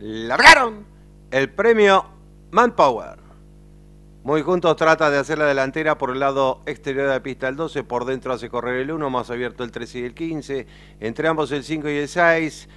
largaron el premio Manpower. Muy juntos trata de hacer la delantera por el lado exterior de la pista el 12, por dentro hace correr el 1, más abierto el 13 y el 15, entre ambos el 5 y el 6.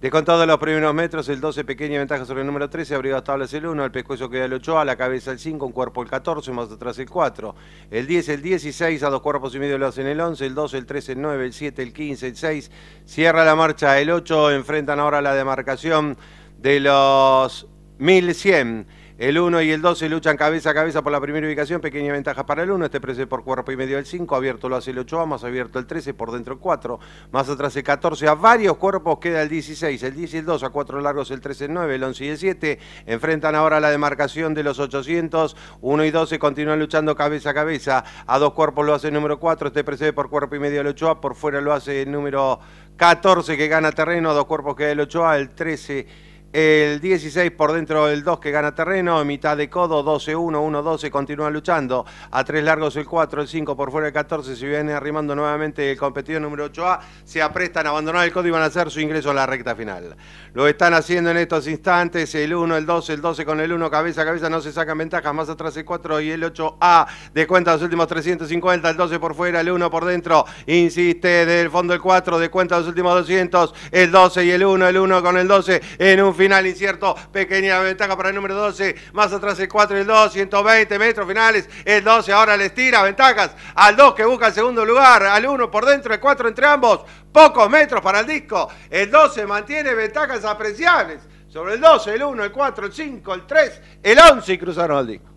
Descontado los primeros metros, el 12 pequeña ventaja sobre el número 13, abrigo tablas el 1, al pescuezo queda el 8, a la cabeza el 5, un cuerpo el 14, más atrás el 4, el 10, el 16, a dos cuerpos y medio lo hacen el 11, el 12, el 13, el 9, el 7, el 15, el 6, cierra la marcha el 8, enfrentan ahora la demarcación de los 1100. El 1 y el 12 luchan cabeza a cabeza por la primera ubicación. Pequeña ventaja para el 1. Este precio por cuerpo y medio el 5. Abierto lo hace el 8A. Más abierto el 13. Por dentro el 4. Más atrás el 14. A varios cuerpos queda el 16. El 10 y el 2. A cuatro largos el 13, el 9. El 11 y el 7. Enfrentan ahora la demarcación de los 800. 1 y 12 continúan luchando cabeza a cabeza. A dos cuerpos lo hace el número 4. Este precio por cuerpo y medio el 8A. Por fuera lo hace el número 14 que gana terreno. A dos cuerpos queda el 8A. El 13 el 16 por dentro del 2 que gana terreno, en mitad de codo, 12-1, 1-12, continúa luchando. A tres largos el 4, el 5 por fuera el 14, se viene arrimando nuevamente el competidor número 8A. Se aprestan a abandonar el codo y van a hacer su ingreso a la recta final. Lo están haciendo en estos instantes, el 1, el 12, el 12 con el 1, cabeza a cabeza, no se sacan ventajas, más atrás el 4 y el 8A. Descuenta los últimos 350, el 12 por fuera, el 1 por dentro, insiste del fondo el 4, descuenta los últimos 200, el 12 y el 1, el 1 con el 12, en un final final incierto, pequeña ventaja para el número 12, más atrás el 4 y el 2, 120 metros finales, el 12 ahora les tira ventajas al 2 que busca el segundo lugar, al 1 por dentro, el 4 entre ambos, pocos metros para el disco, el 12 mantiene ventajas apreciables sobre el 12, el 1, el 4, el 5, el 3, el 11 y cruzaron al disco.